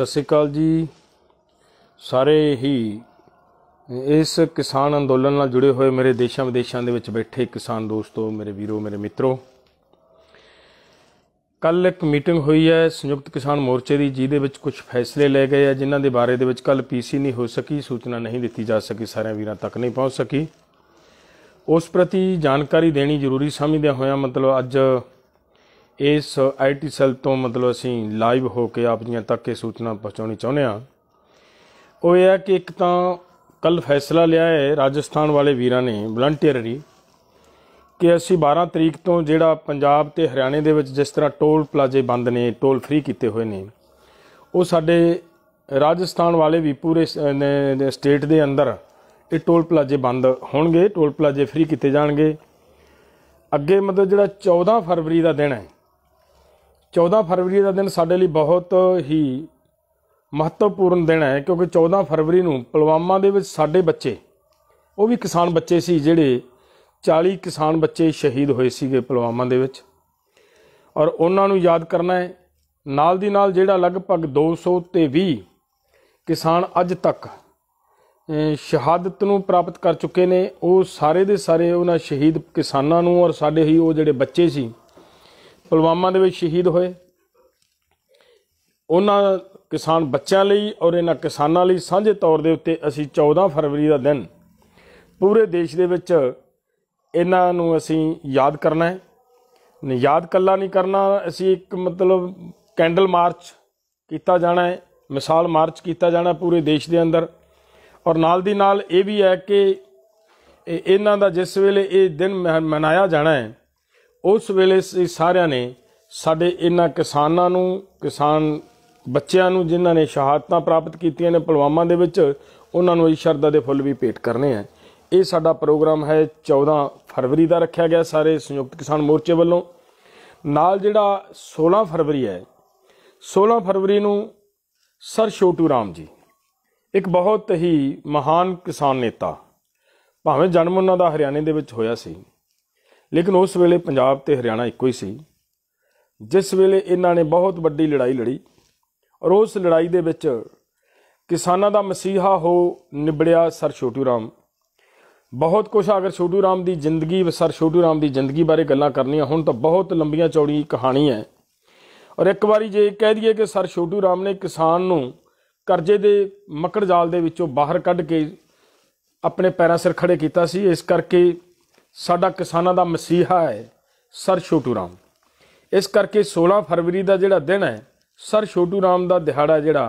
ਸਤਿ ਸ੍ਰੀ ਅਕਾਲ ਜੀ ਸਾਰੇ ਹੀ ਇਸ ਕਿਸਾਨ ਅੰਦੋਲਨ ਨਾਲ ਜੁੜੇ ਹੋਏ ਮੇਰੇ ਦੇਸ਼ਾਂ ਵਿਦੇਸ਼ਾਂ ਦੇ ਵਿੱਚ ਬੈਠੇ ਕਿਸਾਨ ਦੋਸਤੋ ਮੇਰੇ ਵੀਰੋ ਮੇਰੇ ਮਿੱਤਰੋ ਕੱਲ ਇੱਕ ਮੀਟਿੰਗ ਹੋਈ ਹੈ ਸੰਯੁਕਤ ਕਿਸਾਨ ਮੋਰਚੇ ਦੀ ਜਿਹਦੇ ਵਿੱਚ ਕੁਝ ਫੈਸਲੇ ਲਏ ਗਏ ਆ ਜਿਨ੍ਹਾਂ ਦੇ ਬਾਰੇ ਦੇ ਵਿੱਚ ਕੱਲ ਪੀਸੀ ਨਹੀਂ ਹੋ ਸਕੀ ਸੂਚਨਾ ਨਹੀਂ ਦਿੱਤੀ ਜਾ ਸਕੀ ਸਾਰਿਆਂ ਵੀਰਾਂ ਤੱਕ ਨਹੀਂ ਪਹੁੰਚ ਸਕੀ ਉਸ ਪ੍ਰਤੀ ਜਾਣਕਾਰੀ ਦੇਣੀ ਜ਼ਰੂਰੀ ਸਮਝਦੇ ਹੋਇਆ ਮਤਲਬ ਅੱਜ ਇਸ ਆਈਟੀ ਸੈਲ ਤੋਂ ਮਤਲਬ ਅਸੀਂ ਲਾਈਵ ਹੋ ਕੇ ਆਪ ਜੀਆਂ ਤੱਕ ਇਹ ਸੂਚਨਾ ਪਹੁੰਚਾਉਣੀ ਚਾਹੁੰਦੇ ਆ ਉਹ ਇਹ ਆ ਕਿ ਇੱਕ ਤਾਂ ਕੱਲ ਫੈਸਲਾ ਲਿਆ ਹੈ ਰਾਜਸਥਾਨ ਵਾਲੇ ਵੀਰਾਂ ਨੇ ਵਲੰਟੀਅਰੀ ਕਿ ਅਸੀਂ 12 ਤਰੀਕ ਤੋਂ ਜਿਹੜਾ ਪੰਜਾਬ ਤੇ ਹਰਿਆਣੇ ਦੇ ਵਿੱਚ ਜਿਸ ਤਰ੍ਹਾਂ ਟੋਲ ਪਲਾਜ਼ੇ ਬੰਦ ਨੇ ਟੋਲ ਫ੍ਰੀ ਕੀਤੇ ਹੋਏ ਨੇ ਉਹ ਸਾਡੇ ਰਾਜਸਥਾਨ ਵਾਲੇ ਵੀ ਪੂਰੇ ਸਟੇਟ ਦੇ ਅੰਦਰ ਇਹ ਟੋਲ ਪਲਾਜ਼ੇ ਬੰਦ ਹੋਣਗੇ ਟੋਲ ਪਲਾਜ਼ੇ ਫ੍ਰੀ ਕੀਤੇ ਜਾਣਗੇ ਅੱਗੇ ਮਤਲਬ ਜਿਹੜਾ 14 ਫਰਵਰੀ ਦਾ ਦਿਨ ਹੈ 14 ਫਰਵਰੀ ਦਾ ਦਿਨ ਸਾਡੇ ਲਈ ਬਹੁਤ ਹੀ ਮਹੱਤਵਪੂਰਨ ਦਿਨ ਹੈ ਕਿਉਂਕਿ 14 ਫਰਵਰੀ ਨੂੰ ਪਲਵਾਮਾ ਦੇ ਵਿੱਚ ਸਾਡੇ ਬੱਚੇ ਉਹ ਵੀ ਕਿਸਾਨ ਬੱਚੇ ਸੀ ਜਿਹੜੇ 40 ਕਿਸਾਨ ਬੱਚੇ ਸ਼ਹੀਦ ਹੋਏ ਸੀਗੇ ਪਲਵਾਮਾ ਦੇ ਵਿੱਚ ਔਰ ਉਹਨਾਂ ਨੂੰ ਯਾਦ ਕਰਨਾ ਹੈ ਨਾਲ ਦੀ ਨਾਲ ਜਿਹੜਾ ਲਗਭਗ 200 20 ਕਿਸਾਨ ਅੱਜ ਤੱਕ ਸ਼ਹਾਦਤ ਨੂੰ ਪ੍ਰਾਪਤ ਕਰ ਚੁੱਕੇ ਨੇ ਉਹ ਸਾਰੇ ਦੇ ਸਾਰੇ ਉਹਨਾਂ ਸ਼ਹੀਦ ਕਿਸਾਨਾਂ ਨੂੰ ਔਰ ਸਾਡੇ ਹੀ ਉਹ ਜਿਹੜੇ ਬੱਚੇ ਸੀ ਪੁਲਵਾਮਾ ਦੇ ਵਿੱਚ ਸ਼ਹੀਦ ਹੋਏ ਉਹਨਾਂ ਕਿਸਾਨ ਬੱਚਿਆਂ ਲਈ ਔਰ ਇਹਨਾਂ ਕਿਸਾਨਾਂ ਲਈ ਸਾਂਝੇ ਤੌਰ ਦੇ ਉੱਤੇ ਅਸੀਂ 14 ਫਰਵਰੀ ਦਾ ਦਿਨ ਪੂਰੇ ਦੇਸ਼ ਦੇ ਵਿੱਚ ਇਹਨਾਂ ਨੂੰ ਅਸੀਂ ਯਾਦ ਕਰਨਾ ਹੈ ਯਾਦ ਕੱਲਾ ਨਹੀਂ ਕਰਨਾ ਅਸੀਂ ਇੱਕ ਮਤਲਬ ਕੈਂਡਲ ਮਾਰਚ ਕੀਤਾ ਜਾਣਾ ਹੈ ਮਿਸਾਲ ਮਾਰਚ ਕੀਤਾ ਜਾਣਾ ਪੂਰੇ ਦੇਸ਼ ਦੇ ਅੰਦਰ ਔਰ ਨਾਲ ਦੀ ਨਾਲ ਇਹ ਵੀ ਹੈ ਕਿ ਇਹਨਾਂ ਦਾ ਜਿਸ ਵੇਲੇ ਇਹ ਦਿਨ ਮਨਾਇਆ ਜਾਣਾ ਹੈ ਉਸ ਵੇਲੇ ਸਾਰਿਆਂ ਨੇ ਸਾਡੇ ਇਹਨਾਂ ਕਿਸਾਨਾਂ ਨੂੰ ਕਿਸਾਨ ਬੱਚਿਆਂ ਨੂੰ ਜਿਨ੍ਹਾਂ ਨੇ ਸ਼ਹਾਦਤਾਂ ਪ੍ਰਾਪਤ ਕੀਤੀਆਂ ਨੇ ਪੁਲਵਾਮਾ ਦੇ ਵਿੱਚ ਉਹਨਾਂ ਨੂੰ ਇਹ ਸ਼ਰਧਾ ਦੇ ਫੁੱਲ ਵੀ ਭੇਟ ਕਰਨੇ ਆ ਇਹ ਸਾਡਾ ਪ੍ਰੋਗਰਾਮ ਹੈ 14 ਫਰਵਰੀ ਦਾ ਰੱਖਿਆ ਗਿਆ ਸਾਰੇ ਸੰਯੁਕਤ ਕਿਸਾਨ ਮੋਰਚੇ ਵੱਲੋਂ ਨਾਲ ਜਿਹੜਾ 16 ਫਰਵਰੀ ਹੈ 16 ਫਰਵਰੀ ਨੂੰ ਸਰ ਛੋਟੂ ਰਾਮ ਜੀ ਇੱਕ ਬਹੁਤ ਹੀ ਮਹਾਨ ਕਿਸਾਨ ਨੇਤਾ ਭਾਵੇਂ ਜਨਮ ਉਹਨਾਂ ਦਾ ਹਰਿਆਣੇ ਦੇ ਵਿੱਚ ਹੋਇਆ ਸੀ ਲੇਕਿਨ ਉਸ ਵੇਲੇ ਪੰਜਾਬ ਤੇ ਹਰਿਆਣਾ ਇੱਕੋ ਹੀ ਸੀ ਜਿਸ ਵੇਲੇ ਇਹਨਾਂ ਨੇ ਬਹੁਤ ਵੱਡੀ ਲੜਾਈ ਲੜੀ ਔਰ ਉਸ ਲੜਾਈ ਦੇ ਵਿੱਚ ਕਿਸਾਨਾਂ ਦਾ ਮਸੀਹਾ ਹੋ ਨਿਬੜਿਆ ਸਰ ਛੋਟੂ ਰਾਮ ਬਹੁਤ ਕੁਝ ਅਗਰ ਛੋਟੂ ਰਾਮ ਦੀ ਜ਼ਿੰਦਗੀ ਸਰ ਛੋਟੂ ਰਾਮ ਦੀ ਜ਼ਿੰਦਗੀ ਬਾਰੇ ਗੱਲਾਂ ਕਰਨੀਆਂ ਹੁਣ ਤਾਂ ਬਹੁਤ ਲੰਬੀਆਂ ਚੌੜੀ ਕਹਾਣੀ ਹੈ ਔਰ ਇੱਕ ਵਾਰੀ ਜੇ ਕਹਿ ਦਈਏ ਕਿ ਸਰ ਛੋਟੂ ਰਾਮ ਨੇ ਕਿਸਾਨ ਨੂੰ ਕਰਜ਼ੇ ਦੇ ਮੱਕੜ ਜਾਲ ਦੇ ਵਿੱਚੋਂ ਬਾਹਰ ਕੱਢ ਕੇ ਆਪਣੇ ਪੈਰਾਂ ਸਿਰ ਖੜੇ ਕੀਤਾ ਸੀ ਇਸ ਕਰਕੇ ਸਾਡਾ ਕਿਸਾਨਾਂ ਦਾ ਮਸੀਹਾ ਹੈ ਸਰ ਛੋਟੂ ਰਾਮ ਇਸ ਕਰਕੇ 16 ਫਰਵਰੀ ਦਾ ਜਿਹੜਾ ਦਿਨ ਹੈ ਸਰ ਛੋਟੂ ਰਾਮ ਦਾ ਦਿਹਾੜਾ ਜਿਹੜਾ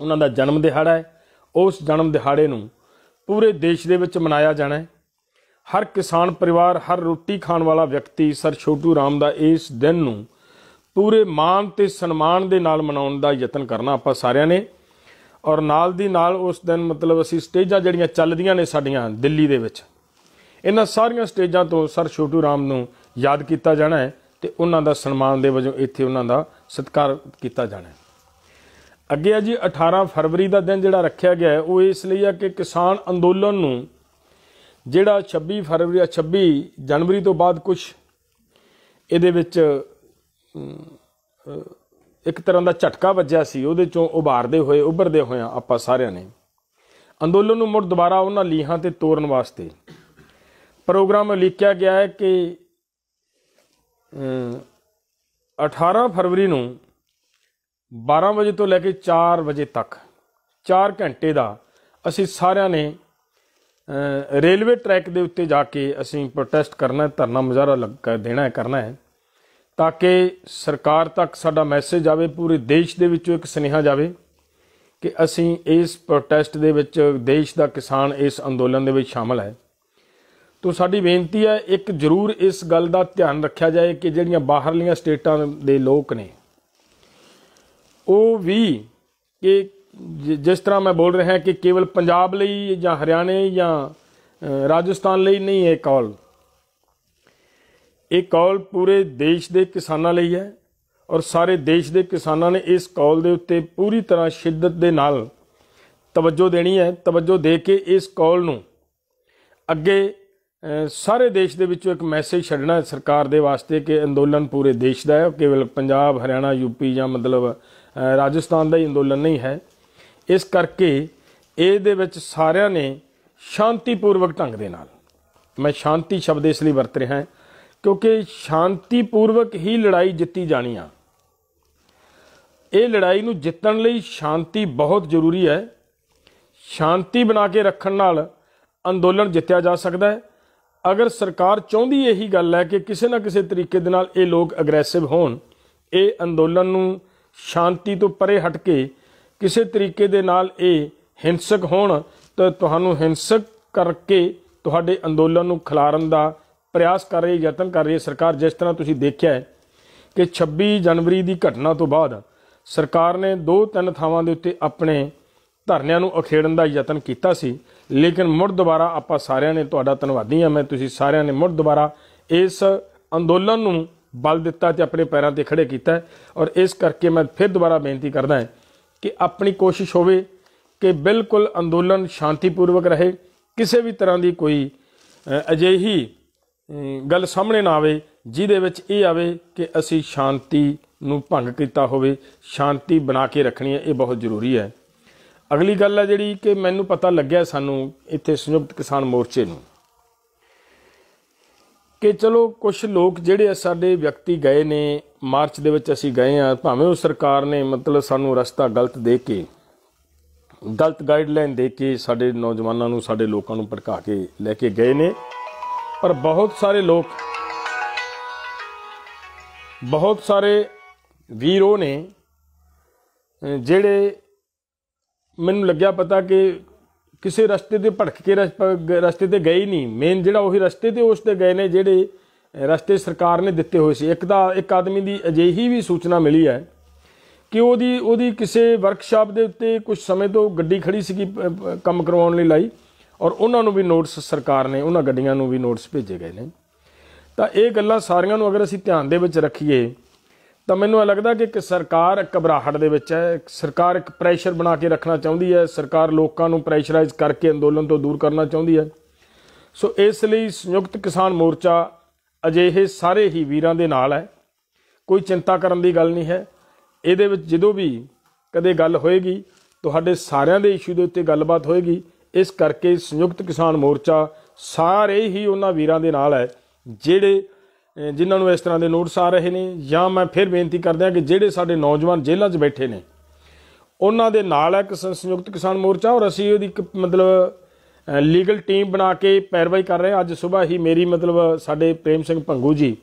ਉਹਨਾਂ ਦਾ ਜਨਮ ਦਿਹਾੜਾ ਹੈ ਉਸ ਜਨਮ ਦਿਹਾੜੇ ਨੂੰ ਪੂਰੇ ਦੇਸ਼ ਦੇ ਵਿੱਚ ਮਨਾਇਆ ਜਾਣਾ ਹੈ ਹਰ ਕਿਸਾਨ ਪਰਿਵਾਰ ਹਰ ਰੋਟੀ ਖਾਣ ਵਾਲਾ ਵਿਅਕਤੀ ਸਰ ਛੋਟੂ ਰਾਮ ਦਾ ਇਸ ਦਿਨ ਨੂੰ ਪੂਰੇ ਮਾਣ ਤੇ ਸਨਮਾਨ ਦੇ ਨਾਲ ਮਨਾਉਣ ਦਾ ਯਤਨ ਕਰਨਾ ਆਪਾਂ ਸਾਰਿਆਂ ਨੇ ਔਰ ਨਾਲ ਦੀ ਨਾਲ ਉਸ ਦਿਨ ਮਤਲਬ ਅਸੀਂ ਸਟੇਜਾਂ ਜਿਹੜੀਆਂ ਚੱਲਦੀਆਂ ਨੇ ਸਾਡੀਆਂ ਦਿੱਲੀ ਦੇ ਵਿੱਚ ਇਹਨਾਂ ਸਾਰੀਆਂ ਸਟੇਜਾਂ ਤੋਂ ਸਰ ਛੋਟੂ ਰਾਮ ਨੂੰ ਯਾਦ ਕੀਤਾ ਜਾਣਾ ਹੈ ਤੇ ਉਹਨਾਂ ਦਾ ਸਨਮਾਨ ਦੇ ਵਜੋਂ ਇੱਥੇ ਉਹਨਾਂ ਦਾ ਸਤਿਕਾਰ ਕੀਤਾ ਜਾਣਾ ਹੈ ਅੱਗੇ ਆ ਜੀ 18 ਫਰਵਰੀ ਦਾ ਦਿਨ ਜਿਹੜਾ ਰੱਖਿਆ ਗਿਆ ਹੈ ਉਹ ਇਸ ਲਈ ਆ ਕਿ ਕਿਸਾਨ ਅੰਦੋਲਨ ਨੂੰ ਜਿਹੜਾ 26 ਫਰਵਰੀ 26 ਜਨਵਰੀ ਤੋਂ ਬਾਅਦ ਕੁਝ ਇਹਦੇ ਵਿੱਚ ਇੱਕ ਤਰ੍ਹਾਂ ਦਾ ਝਟਕਾ ਵੱਜਿਆ ਸੀ ਉਹਦੇ ਚੋਂ ਉਭਾਰਦੇ ਹੋਏ ਉੱਭਰਦੇ ਹੋਏ ਆਪਾਂ ਸਾਰਿਆਂ ਨੇ ਅੰਦੋਲਨ ਨੂੰ ਮੁੜ ਦੁਬਾਰਾ ਉਹਨਾਂ ਲੀਹਾਂ ਤੇ ਤੋੜਨ ਵਾਸਤੇ ਪ੍ਰੋਗਰਾਮ ਲਿਖਿਆ ਗਿਆ ਹੈ ਕਿ 18 ਫਰਵਰੀ ਨੂੰ 12 ਵਜੇ ਤੋਂ ਲੈ ਕੇ 4 ਵਜੇ ਤੱਕ 4 ਘੰਟੇ ਦਾ ਅਸੀਂ ਸਾਰਿਆਂ ਨੇ ਰੇਲਵੇ ਟਰੈਕ ਦੇ ਉੱਤੇ ਜਾ ਕੇ ਅਸੀਂ ਪ੍ਰੋਟੈਸਟ ਕਰਨਾ ਹੈ ਧਰਨਾ ਮੁਜ਼ਾਹਰਾ ਲੱਗ ਦੇਣਾ ਹੈ ਕਰਨਾ ਹੈ ਤਾਂ ਕਿ ਸਰਕਾਰ ਤੱਕ ਸਾਡਾ ਮੈਸੇਜ ਆਵੇ ਪੂਰੇ ਦੇਸ਼ ਦੇ ਵਿੱਚੋਂ ਇੱਕ ਸੁਨੇਹਾ ਜਾਵੇ ਕਿ ਅਸੀਂ ਇਸ ਪ੍ਰੋਟੈਸਟ ਦੇ ਵਿੱਚ ਦੇਸ਼ ਦਾ ਕਿਸਾਨ ਇਸ ਅੰਦੋਲਨ ਦੇ ਵਿੱਚ ਸ਼ਾਮਲ ਹੈ ਤੋਂ ਸਾਡੀ ਬੇਨਤੀ ਹੈ ਇੱਕ ਜ਼ਰੂਰ ਇਸ ਗੱਲ ਦਾ ਧਿਆਨ ਰੱਖਿਆ ਜਾਏ ਕਿ ਜਿਹੜੀਆਂ ਬਾਹਰਲੀਆਂ ਸਟੇਟਾਂ ਦੇ ਲੋਕ ਨੇ ਉਹ ਵੀ ਕਿ ਜਿਸ ਤਰ੍ਹਾਂ ਮੈਂ ਬੋਲ ਰਿਹਾ ਕਿ ਕੇਵਲ ਪੰਜਾਬ ਲਈ ਜਾਂ ਹਰਿਆਣੇ ਜਾਂ ਰਾਜਸਥਾਨ ਲਈ ਨਹੀਂ ਇਹ ਕਾਲ ਇਹ ਕਾਲ ਪੂਰੇ ਦੇਸ਼ ਦੇ ਕਿਸਾਨਾਂ ਲਈ ਹੈ ਔਰ ਸਾਰੇ ਦੇਸ਼ ਦੇ ਕਿਸਾਨਾਂ ਨੇ ਇਸ ਕਾਲ ਦੇ ਉੱਤੇ ਪੂਰੀ ਤਰ੍ਹਾਂ ਸ਼ਿੱਦਤ ਦੇ ਨਾਲ ਤਵੱਜੋ ਦੇਣੀ ਹੈ ਤਵੱਜੋ ਦੇ ਕੇ ਇਸ ਕਾਲ ਨੂੰ ਅੱਗੇ ਸਾਰੇ ਦੇਸ਼ ਦੇ ਵਿੱਚੋਂ ਇੱਕ ਮੈਸੇਜ ਛੱਡਣਾ ਹੈ ਸਰਕਾਰ ਦੇ ਵਾਸਤੇ ਕਿ ਅੰਦੋਲਨ ਪੂਰੇ ਦੇਸ਼ ਦਾ ਹੈ ਕੇਵਲ ਪੰਜਾਬ ਹਰਿਆਣਾ ਯੂਪੀ ਜਾਂ ਮਤਲਬ ਰਾਜਸਥਾਨ ਦਾ ਹੀ ਅੰਦੋਲਨ ਨਹੀਂ ਹੈ ਇਸ ਕਰਕੇ ਇਹਦੇ ਵਿੱਚ ਸਾਰਿਆਂ ਨੇ ਸ਼ਾਂਤੀਪੂਰਵਕ ਢੰਗ ਦੇ ਨਾਲ ਮੈਂ ਸ਼ਾਂਤੀ ਸ਼ਬਦ ਇਸ ਲਈ ਵਰਤ ਰਿਹਾ ਹਾਂ ਕਿਉਂਕਿ ਸ਼ਾਂਤੀਪੂਰਵਕ ਹੀ ਲੜਾਈ ਜਿੱਤੀ ਜਾਣੀ ਆ ਇਹ ਲੜਾਈ ਨੂੰ ਜਿੱਤਣ ਲਈ ਸ਼ਾਂਤੀ ਬਹੁਤ ਜ਼ਰੂਰੀ ਹੈ ਸ਼ਾਂਤੀ ਬਣਾ ਕੇ ਰੱਖਣ ਨਾਲ ਅੰਦੋਲਨ ਜਿੱਤਿਆ ਜਾ ਸਕਦਾ ਹੈ ਅਗਰ ਸਰਕਾਰ ਚਾਹੁੰਦੀ ਇਹੀ ਗੱਲ ਹੈ ਕਿ ਕਿਸੇ ਨਾ ਕਿਸੇ ਤਰੀਕੇ ਦੇ ਨਾਲ ਇਹ ਲੋਕ ਅਗਰੈਸਿਵ ਹੋਣ ਇਹ ਅੰਦੋਲਨ ਨੂੰ ਸ਼ਾਂਤੀ ਤੋਂ ਪਰੇ ਹਟ ਕੇ ਕਿਸੇ ਤਰੀਕੇ ਦੇ ਨਾਲ ਇਹ ਹਿੰਸਕ ਹੋਣ ਤਾਂ ਤੁਹਾਨੂੰ ਹਿੰਸਕ ਕਰਕੇ ਤੁਹਾਡੇ ਅੰਦੋਲਨ ਨੂੰ ਖਿਲਾਰਨ ਦਾ ਪ੍ਰਯਾਸ ਕਰ ਰਹੀ ਯਤਨ ਕਰ ਰਹੀ ਹੈ ਸਰਕਾਰ ਜਿਸ ਤਰ੍ਹਾਂ ਤੁਸੀਂ ਦੇਖਿਆ ਹੈ ਕਿ 26 ਜਨਵਰੀ ਦੀ ਘਟਨਾ ਤੋਂ ਬਾਅਦ ਸਰਕਾਰ ਨੇ ਦੋ ਤਿੰਨ ਥਾਵਾਂ ਦੇ ਉੱਤੇ ਆਪਣੇ ਧਰਨਿਆਂ ਨੂੰ ਅਖੇੜਨ ਦਾ ਯਤਨ ਕੀਤਾ ਸੀ ਲੇਕਿਨ ਮੁੜ ਦੁਬਾਰਾ ਆਪਾਂ ਸਾਰਿਆਂ ਨੇ ਤੁਹਾਡਾ ਧੰਨਵਾਦੀ ਆ ਮੈਂ ਤੁਸੀਂ ਸਾਰਿਆਂ ਨੇ ਮੁੜ ਦੁਬਾਰਾ ਇਸ ਅੰਦੋਲਨ ਨੂੰ ਬਲ ਦਿੱਤਾ ਤੇ ਆਪਣੇ ਪੈਰਾਂ ਤੇ ਖੜੇ ਕੀਤਾ ਔਰ ਇਸ ਕਰਕੇ ਮੈਂ ਫਿਰ ਦੁਬਾਰਾ ਬੇਨਤੀ ਕਰਦਾ ਹਾਂ ਕਿ ਆਪਣੀ ਕੋਸ਼ਿਸ਼ ਹੋਵੇ ਕਿ ਬਿਲਕੁਲ ਅੰਦੋਲਨ ਸ਼ਾਂਤੀਪੂਰਵਕ ਰਹੇ ਕਿਸੇ ਵੀ ਤਰ੍ਹਾਂ ਦੀ ਕੋਈ ਅਜਿਹੀ ਗੱਲ ਸਾਹਮਣੇ ਨਾ ਆਵੇ ਜਿਹਦੇ ਵਿੱਚ ਇਹ ਆਵੇ ਕਿ ਅਸੀਂ ਸ਼ਾਂਤੀ ਨੂੰ ਭੰਗ ਕੀਤਾ ਹੋਵੇ ਸ਼ਾਂਤੀ ਬਣਾ ਕੇ ਰੱਖਣੀ ਹੈ ਇਹ ਬਹੁਤ ਜ਼ਰੂਰੀ ਹੈ ਅਗਲੀ ਗੱਲ ਹੈ ਜਿਹੜੀ ਕਿ ਮੈਨੂੰ ਪਤਾ ਲੱਗਿਆ ਸਾਨੂੰ ਇੱਥੇ ਸੰਯੁਕਤ ਕਿਸਾਨ ਮੋਰਚੇ ਨੂੰ ਕਿ ਚਲੋ ਕੁਝ ਲੋਕ ਜਿਹੜੇ ਸਾਡੇ ਵਿਅਕਤੀ ਗਏ ਨੇ ਮਾਰਚ ਦੇ ਵਿੱਚ ਅਸੀਂ ਗਏ ਆ ਭਾਵੇਂ ਉਹ ਸਰਕਾਰ ਨੇ ਮਤਲਬ ਸਾਨੂੰ ਰਸਤਾ ਗਲਤ ਦੇ ਕੇ ਗਲਤ ਗਾਈਡਲਾਈਨ ਦੇ ਕੇ ਸਾਡੇ ਨੌਜਵਾਨਾਂ ਨੂੰ ਸਾਡੇ ਲੋਕਾਂ ਨੂੰ ਭਟਕਾ ਕੇ ਲੈ ਕੇ ਗਏ ਨੇ ਪਰ ਬਹੁਤ ਸਾਰੇ ਲੋਕ ਬਹੁਤ ਸਾਰੇ ਵੀਰੋ ਨੇ ਜਿਹੜੇ ਮੈਨੂੰ ਲੱਗਿਆ ਪਤਾ ਕਿ ਕਿਸੇ ਰਸਤੇ ਤੇ ਭਟਕ ਕੇ ਰਸਤੇ ਤੇ ਗਏ ਨਹੀਂ ਮੇਨ ਜਿਹੜਾ ਉਹੀ ਰਸਤੇ ਤੇ ਉਸ ਤੇ ਗਏ ਨੇ ਜਿਹੜੇ ਰਸਤੇ ਸਰਕਾਰ ਨੇ ਦਿੱਤੇ ਹੋਏ ਸੀ ਇੱਕ ਦਾ ਇੱਕ ਆਦਮੀ ਦੀ ਅਜਿਹੀ ਵੀ ਸੂਚਨਾ ਮਿਲੀ ਹੈ ਕਿ ਉਹਦੀ ਉਹਦੀ ਕਿਸੇ ਵਰਕਸ਼ਾਪ ਦੇ ਉੱਤੇ ਕੁਝ ਸਮੇਂ ਤੋਂ ਗੱਡੀ ਖੜੀ ਸੀਗੀ ਕੰਮ ਕਰਵਾਉਣ ਲਈ ਲਾਈ ਔਰ ਉਹਨਾਂ ਨੂੰ ਵੀ ਨੋਟਿਸ ਸਰਕਾਰ ਨੇ ਉਹਨਾਂ ਗੱਡੀਆਂ ਨੂੰ ਵੀ ਨੋਟਿਸ ਭੇਜੇ ਗਏ ਨੇ ਤਾਂ ਇਹ ਗੱਲਾਂ ਸਾਰੀਆਂ ਨੂੰ ਅਗਰ ਅਸੀਂ ਧਿਆਨ ਦੇ ਵਿੱਚ ਰੱਖੀਏ ਤਾਂ ਮੈਨੂੰ ਇਹ ਲੱਗਦਾ ਕਿ ਇੱਕ ਸਰਕਾਰ ਘਬਰਾਹਟ ਦੇ ਵਿੱਚ ਹੈ ਸਰਕਾਰ ਇੱਕ ਪ੍ਰੈਸ਼ਰ ਬਣਾ ਕੇ ਰੱਖਣਾ ਚਾਹੁੰਦੀ ਹੈ ਸਰਕਾਰ ਲੋਕਾਂ ਨੂੰ ਪ੍ਰੈਸ਼ਰਾਈਜ਼ ਕਰਕੇ ਅੰਦੋਲਨ ਤੋਂ ਦੂਰ ਕਰਨਾ ਚਾਹੁੰਦੀ ਹੈ ਸੋ ਇਸ ਲਈ ਸੰਯੁਕਤ ਕਿਸਾਨ ਮੋਰਚਾ ਅਜਿਹੇ ਸਾਰੇ ਹੀ ਵੀਰਾਂ ਦੇ ਨਾਲ ਹੈ ਕੋਈ ਚਿੰਤਾ ਕਰਨ ਦੀ ਗੱਲ ਨਹੀਂ ਹੈ ਇਹਦੇ ਵਿੱਚ ਜਦੋਂ ਵੀ ਕਦੇ ਗੱਲ ਹੋਏਗੀ ਤੁਹਾਡੇ ਸਾਰਿਆਂ ਦੇ ਇਸ਼ੂ ਦੇ ਉੱਤੇ ਗੱਲਬਾਤ ਹੋਏਗੀ ਇਸ ਕਰਕੇ ਸੰਯੁਕਤ ਕਿਸਾਨ ਮੋਰਚਾ ਸਾਰੇ ਹੀ ਉਹਨਾਂ ਵੀਰਾਂ ਦੇ ਨਾਲ ਹੈ ਜਿਹੜੇ ਜਿਨ੍ਹਾਂ ਨੂੰ ਇਸ ਤਰ੍ਹਾਂ ਦੇ ਨੋਟਿਸ ਆ ਰਹੇ ਨੇ ਜਾਂ ਮੈਂ ਫਿਰ ਬੇਨਤੀ ਹਾਂ ਕਿ ਜਿਹੜੇ ਸਾਡੇ ਨੌਜਵਾਨ ਜੇਲ੍ਹਾਂ 'ਚ ਬੈਠੇ ਨੇ ਉਹਨਾਂ ਦੇ ਨਾਲ ਇੱਕ ਕਿਸਾਨ ਸੰਯੁਕਤ ਕਿਸਾਨ ਮੋਰਚਾ ਔਰ ਅਸੀਂ ਉਹਦੀ ਇੱਕ ਮਤਲਬ ਲੀਗਲ ਟੀਮ ਬਣਾ ਕੇ ਪੈਰਵਾਈ ਕਰ ਰਹੇ ਅੱਜ ਸਵੇਰ ਹੀ ਮੇਰੀ ਮਤਲਬ ਸਾਡੇ ਪ੍ਰੇਮ ਸਿੰਘ ਭੰਗੂ ਜੀ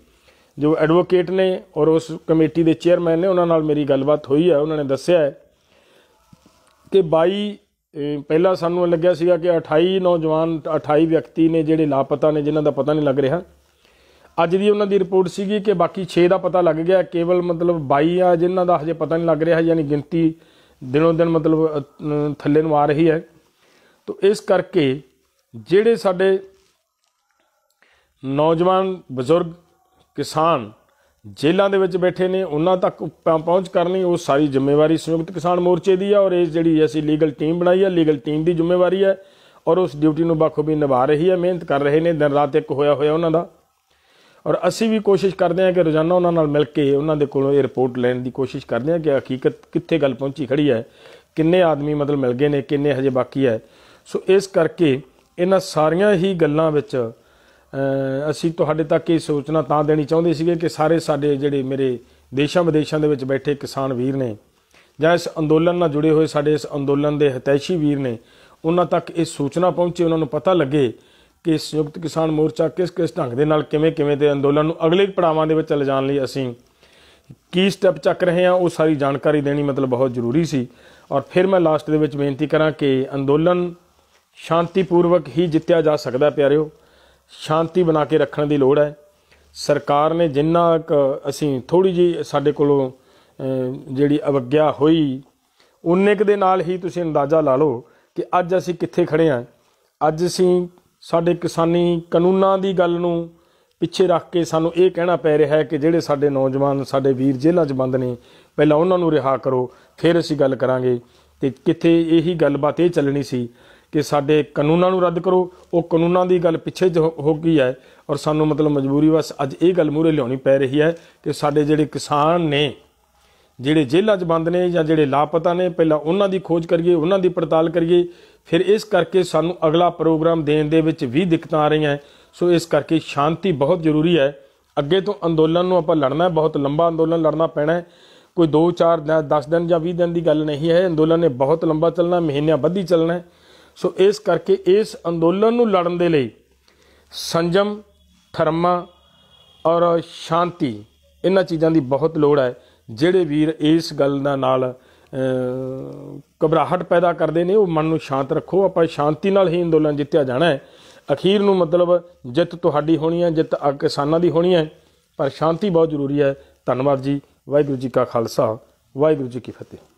ਜੋ ਐਡਵੋਕੇਟ ਨੇ ਔਰ ਉਸ ਕਮੇਟੀ ਦੇ ਚੇਅਰਮੈਨ ਨੇ ਉਹਨਾਂ ਨਾਲ ਮੇਰੀ ਗੱਲਬਾਤ ਹੋਈ ਹੈ ਉਹਨਾਂ ਨੇ ਦੱਸਿਆ ਹੈ ਕਿ 22 ਪਹਿਲਾਂ ਸਾਨੂੰ ਲੱਗਿਆ ਸੀਗਾ ਕਿ 28 ਨੌਜਵਾਨ 28 ਵਿਅਕਤੀ ਨੇ ਜਿਹੜੇ ਲਾਪਤਾ ਨੇ ਜਿਨ੍ਹਾਂ ਦਾ ਪਤਾ ਨਹੀਂ ਲੱਗ ਰਿਹਾ ਅੱਜ ਦੀ ਉਹਨਾਂ ਦੀ ਰਿਪੋਰਟ ਸੀਗੀ ਕਿ ਬਾਕੀ 6 ਦਾ ਪਤਾ ਲੱਗ ਗਿਆ ਕੇਵਲ ਮਤਲਬ 22 ਆ ਜਿਨ੍ਹਾਂ ਦਾ ਹਜੇ ਪਤਾ ਨਹੀਂ ਲੱਗ ਰਿਹਾ ਯਾਨੀ ਗਿਣਤੀ ਦਿਨੋਂ ਦਿਨ ਮਤਲਬ ਥੱਲੇ ਨੂੰ ਆ ਰਹੀ ਹੈ ਤੋਂ ਇਸ ਕਰਕੇ ਜਿਹੜੇ ਸਾਡੇ ਨੌਜਵਾਨ ਬਜ਼ੁਰਗ ਕਿਸਾਨ ਜੇਲ੍ਹਾਂ ਦੇ ਵਿੱਚ ਬੈਠੇ ਨੇ ਉਹਨਾਂ ਤੱਕ ਪਹੁੰਚ ਕਰਨੀ ਉਹ ਸਾਰੀ ਜ਼ਿੰਮੇਵਾਰੀ ਸੰਯੁਕਤ ਕਿਸਾਨ ਮੋਰਚੇ ਦੀ ਹੈ ਔਰ ਇਹ ਜਿਹੜੀ ਅਸੀਂ ਲੀਗਲ ਟੀਮ ਬਣਾਈ ਹੈ ਲੀਗਲ ਟੀਮ ਦੀ ਜ਼ਿੰਮੇਵਾਰੀ ਹੈ ਔਰ ਉਸ ਡਿਊਟੀ ਨੂੰ ਬਖੂਬੀ ਨਿਭਾ ਰਹੀ ਹੈ ਮਿਹਨਤ ਕਰ ਰਹੇ ਨੇ ਦਿਨ ਰਾਤ ਇੱਕ ਹੋਇਆ ਹੋਇਆ ਉਹਨਾਂ ਦਾ ਔਰ ਅਸੀਂ ਵੀ ਕੋਸ਼ਿਸ਼ ਕਰਦੇ ਹਾਂ ਕਿ ਰੋਜ਼ਾਨਾ ਉਹਨਾਂ ਨਾਲ ਮਿਲ ਕੇ ਉਹਨਾਂ ਦੇ ਕੋਲੋਂ ਇਹ ਰਿਪੋਰਟ ਲੈਣ ਦੀ ਕੋਸ਼ਿਸ਼ ਕਰਦੇ ਹਾਂ ਕਿ ਹਕੀਕਤ ਕਿੱਥੇ ਗੱਲ ਪਹੁੰਚੀ ਖੜੀ ਹੈ ਕਿੰਨੇ ਆਦਮੀ ਮਤਲਬ ਮਿਲ ਗਏ ਨੇ ਕਿੰਨੇ ਹਜੇ ਬਾਕੀ ਹੈ ਸੋ ਇਸ ਕਰਕੇ ਇਹਨਾਂ ਸਾਰੀਆਂ ਹੀ ਗੱਲਾਂ ਵਿੱਚ ਅਸੀਂ ਤੁਹਾਡੇ ਤੱਕ ਇਹ ਸੂਚਨਾ ਤਾਂ ਦੇਣੀ ਚਾਹੁੰਦੇ ਸੀਗੇ ਕਿ ਸਾਰੇ ਸਾਡੇ ਜਿਹੜੇ ਮੇਰੇ ਦੇਸ਼ਾਂ ਵਿਦੇਸ਼ਾਂ ਦੇ ਵਿੱਚ ਬੈਠੇ ਕਿਸਾਨ ਵੀਰ ਨੇ ਜਾਂ ਇਸ ਅੰਦੋਲਨ ਨਾਲ ਜੁੜੇ ਹੋਏ ਸਾਡੇ ਇਸ ਅੰਦੋਲਨ ਦੇ ਹਤੈਸ਼ੀ ਵੀਰ ਨੇ ਉਹਨਾਂ ਤੱਕ ਇਹ ਸੂਚਨਾ ਪਹੁੰਚੇ ਉਹਨਾਂ ਨੂੰ ਪਤਾ ਲੱਗੇ ਕਿ ਸੰਯੁਕਤ ਕਿਸਾਨ ਮੋਰਚਾ ਕਿਸ ਕਿਸ ਢੰਗ ਦੇ ਨਾਲ ਕਿਵੇਂ ਕਿਵੇਂ ਦੇ ਅੰਦੋਲਨ ਨੂੰ ਅਗਲੇ ਪੜਾਵਾਂ ਦੇ ਵਿੱਚ ਲਿਜਾਣ ਲਈ ਅਸੀਂ ਕੀ ਸਟੈਪ ਚੱਕ ਰਹੇ ਹਾਂ ਉਹ ਸਾਰੀ ਜਾਣਕਾਰੀ ਦੇਣੀ ਮਤਲਬ ਬਹੁਤ ਜ਼ਰੂਰੀ ਸੀ ਔਰ ਫਿਰ ਮੈਂ ਲਾਸਟ ਦੇ ਵਿੱਚ ਬੇਨਤੀ ਕਰਾਂ ਕਿ ਅੰਦੋਲਨ ਸ਼ਾਂਤੀਪੂਰਵਕ ਹੀ ਜਿੱਤਿਆ ਜਾ ਸਕਦਾ ਪਿਆਰਿਓ ਸ਼ਾਂਤੀ ਬਣਾ ਕੇ ਰੱਖਣ ਦੀ ਲੋੜ ਹੈ ਸਰਕਾਰ ਨੇ ਜਿੰਨਾ ਅਸੀਂ ਥੋੜੀ ਜੀ ਸਾਡੇ ਕੋਲੋਂ ਜਿਹੜੀ ਅਵਗਿਆ ਹੋਈ ਉਨੇ ਦੇ ਨਾਲ ਹੀ ਤੁਸੀਂ ਅੰਦਾਜ਼ਾ ਲਾ ਲਓ ਕਿ ਅੱਜ ਅਸੀਂ ਕਿੱਥੇ ਖੜੇ ਹਾਂ ਅੱਜ ਅਸੀਂ ਸਾਡੇ ਕਿਸਾਨੀ ਕਾਨੂੰਨਾਂ ਦੀ ਗੱਲ ਨੂੰ ਪਿੱਛੇ ਰੱਖ ਕੇ ਸਾਨੂੰ ਇਹ ਕਹਿਣਾ ਪੈ ਰਿਹਾ ਹੈ ਕਿ ਜਿਹੜੇ ਸਾਡੇ ਨੌਜਵਾਨ ਸਾਡੇ ਵੀਰ ਜੇਲ੍ਹਾਂ 'ਚ ਬੰਦ ਨੇ ਪਹਿਲਾਂ ਉਹਨਾਂ ਨੂੰ ਰਿਹਾ ਕਰੋ ਫਿਰ ਅਸੀਂ ਗੱਲ ਕਰਾਂਗੇ ਤੇ ਕਿੱਥੇ ਇਹੀ ਗੱਲਬਾਤ ਇਹ ਚੱਲਣੀ ਸੀ ਕਿ ਸਾਡੇ ਕਾਨੂੰਨਾਂ ਨੂੰ ਰੱਦ ਕਰੋ ਉਹ ਕਾਨੂੰਨਾਂ ਦੀ ਗੱਲ ਪਿੱਛੇ ਹੋ ਗਈ ਹੈ ਔਰ ਸਾਨੂੰ ਮਤਲਬ ਮਜਬੂਰੀ ਵਸ ਅੱਜ ਇਹ ਗੱਲ ਮੂਰੇ ਲਿਆਉਣੀ ਪੈ ਰਹੀ ਹੈ ਕਿ ਸਾਡੇ ਜਿਹੜੇ ਕਿਸਾਨ ਨੇ ਜਿਹੜੇ ਜੇਲ੍ਹਾਂ 'ਚ ਬੰਦ ਨੇ ਜਾਂ ਜਿਹੜੇ ਲਾਪਤਾ ਨੇ ਪਹਿਲਾਂ ਉਹਨਾਂ ਦੀ ਖੋਜ ਕਰੀਏ ਉਹਨਾਂ ਦੀ ਪੜਤਾਲ ਕਰੀਏ ਫਿਰ ਇਸ ਕਰਕੇ ਸਾਨੂੰ ਅਗਲਾ ਪ੍ਰੋਗਰਾਮ ਦੇਣ ਦੇ ਵਿੱਚ ਵੀ ਦਿੱਕਤਾਂ ਆ ਰਹੀਆਂ ਸੋ ਇਸ ਕਰਕੇ ਸ਼ਾਂਤੀ ਬਹੁਤ ਜ਼ਰੂਰੀ ਹੈ ਅੱਗੇ ਤੋਂ ਅੰਦੋਲਨ ਨੂੰ ਆਪਾਂ ਲੜਨਾ ਹੈ ਬਹੁਤ ਲੰਬਾ ਅੰਦੋਲਨ ਲੜਨਾ ਪੈਣਾ ਹੈ ਕੋਈ 2 4 10 ਦਿਨ ਜਾਂ 20 ਦਿਨ ਦੀ ਗੱਲ ਨਹੀਂ ਹੈ ਅੰਦੋਲਨ ਨੇ ਬਹੁਤ ਲੰਬਾ ਚੱਲਣਾ ਮਹੀਨਿਆਂ ਬੱਧੀ ਚੱਲਣਾ ਸੋ ਇਸ ਕਰਕੇ ਇਸ ਅੰਦੋਲਨ ਨੂੰ ਲੜਨ ਦੇ ਲਈ ਸੰਜਮ ਧਰਮਾ ਔਰ ਸ਼ਾਂਤੀ ਇਹਨਾਂ ਚੀਜ਼ਾਂ ਦੀ ਬਹੁਤ ਲੋੜ ਹੈ ਜਿਹੜੇ ਵੀਰ ਇਸ ਗੱਲ ਦਾ ਨਾਲ ਘਬਰਾਹਟ ਪੈਦਾ ਕਰਦੇ ਨੇ ਉਹ ਮਨ ਨੂੰ ਸ਼ਾਂਤ ਰੱਖੋ ਆਪਾਂ ਸ਼ਾਂਤੀ ਨਾਲ ਹੀ ਅੰਦੋਲਨ ਜਿੱਤਿਆ ਜਾਣਾ ਹੈ ਅਖੀਰ ਨੂੰ ਮਤਲਬ ਜਿੱਤ ਤੁਹਾਡੀ ਹੋਣੀ ਹੈ ਜਿੱਤ ਕਿਸਾਨਾਂ ਦੀ ਹੋਣੀ ਹੈ ਪਰ ਸ਼ਾਂਤੀ ਬਹੁਤ ਜ਼ਰੂਰੀ ਹੈ ਧੰਨਵਾਦ ਜੀ ਵਾਹਿਗੁਰੂ ਜੀ ਕਾ ਖਾਲਸਾ ਵਾਹਿਗੁਰੂ ਜੀ ਕੀ ਫਤਿਹ